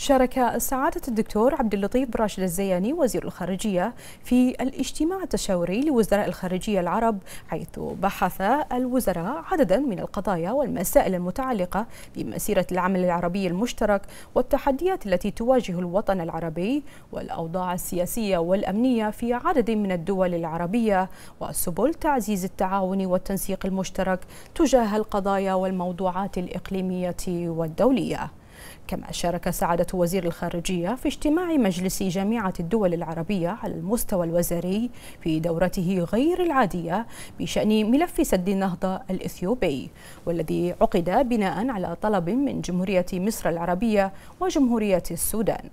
شارك سعادة الدكتور عبد اللطيف براشد الزياني وزير الخارجية في الاجتماع التشاوري لوزراء الخارجية العرب حيث بحث الوزراء عددا من القضايا والمسائل المتعلقة بمسيرة العمل العربي المشترك والتحديات التي تواجه الوطن العربي والأوضاع السياسية والأمنية في عدد من الدول العربية وسبل تعزيز التعاون والتنسيق المشترك تجاه القضايا والموضوعات الإقليمية والدولية كما شارك سعادة وزير الخارجية في اجتماع مجلس جامعة الدول العربية على المستوى الوزاري في دورته غير العادية بشأن ملف سد النهضة الإثيوبي والذي عقد بناء على طلب من جمهورية مصر العربية وجمهورية السودان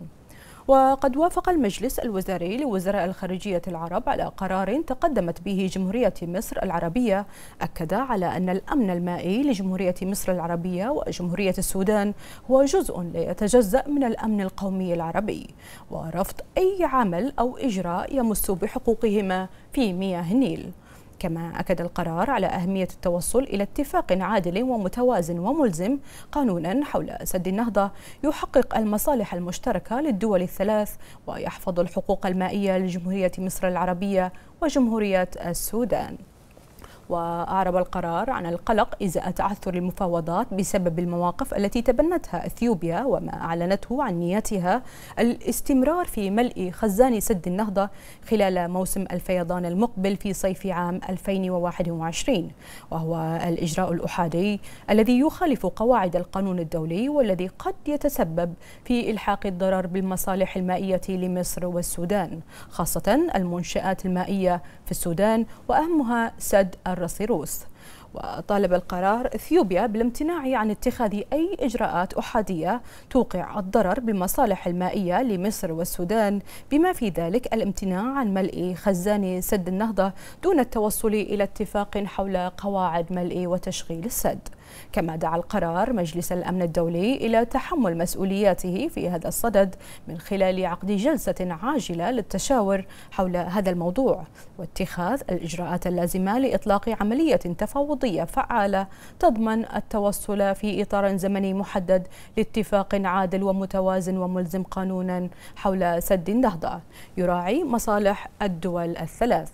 وقد وافق المجلس الوزاري لوزراء الخارجية العرب على قرار تقدمت به جمهورية مصر العربية أكد على أن الأمن المائي لجمهورية مصر العربية وجمهورية السودان هو جزء لا يتجزأ من الأمن القومي العربي ورفض أي عمل أو إجراء يمس بحقوقهما في مياه النيل كما أكد القرار على أهمية التوصل إلى اتفاق عادل ومتوازن وملزم قانونا حول سد النهضة يحقق المصالح المشتركة للدول الثلاث ويحفظ الحقوق المائية لجمهورية مصر العربية وجمهورية السودان وأعرب القرار عن القلق إزاء تعثر المفاوضات بسبب المواقف التي تبنتها أثيوبيا وما أعلنته عن نيتها الاستمرار في ملء خزان سد النهضة خلال موسم الفيضان المقبل في صيف عام 2021 وهو الإجراء الأحادي الذي يخالف قواعد القانون الدولي والذي قد يتسبب في إلحاق الضرر بالمصالح المائية لمصر والسودان خاصة المنشآت المائية في السودان وأهمها سد الرصيروس وطالب القرار اثيوبيا بالامتناع عن اتخاذ اي اجراءات احاديه توقع الضرر بالمصالح المائيه لمصر والسودان بما في ذلك الامتناع عن ملء خزان سد النهضه دون التوصل الى اتفاق حول قواعد ملء وتشغيل السد كما دعا القرار مجلس الأمن الدولي إلى تحمل مسؤولياته في هذا الصدد من خلال عقد جلسة عاجلة للتشاور حول هذا الموضوع واتخاذ الإجراءات اللازمة لإطلاق عملية تفاوضية فعالة تضمن التوصل في إطار زمني محدد لاتفاق عادل ومتوازن وملزم قانونا حول سد النهضة يراعي مصالح الدول الثلاث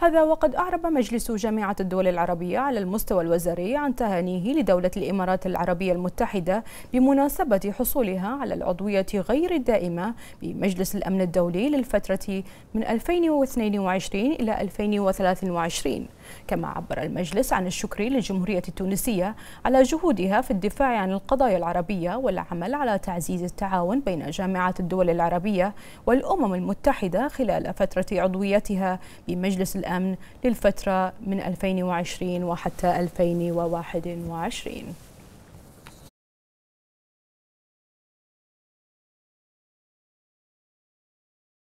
هذا وقد أعرب مجلس جامعة الدول العربية على المستوى الوزاري عن تهانيه لدولة الإمارات العربية المتحدة بمناسبة حصولها على العضوية غير الدائمة بمجلس الأمن الدولي للفترة من 2022 إلى 2023 كما عبر المجلس عن الشكر للجمهورية التونسية على جهودها في الدفاع عن القضايا العربية والعمل على تعزيز التعاون بين جامعات الدول العربية والأمم المتحدة خلال فترة عضويتها بمجلس الأمن الأمن للفترة من 2020 وحتى 2021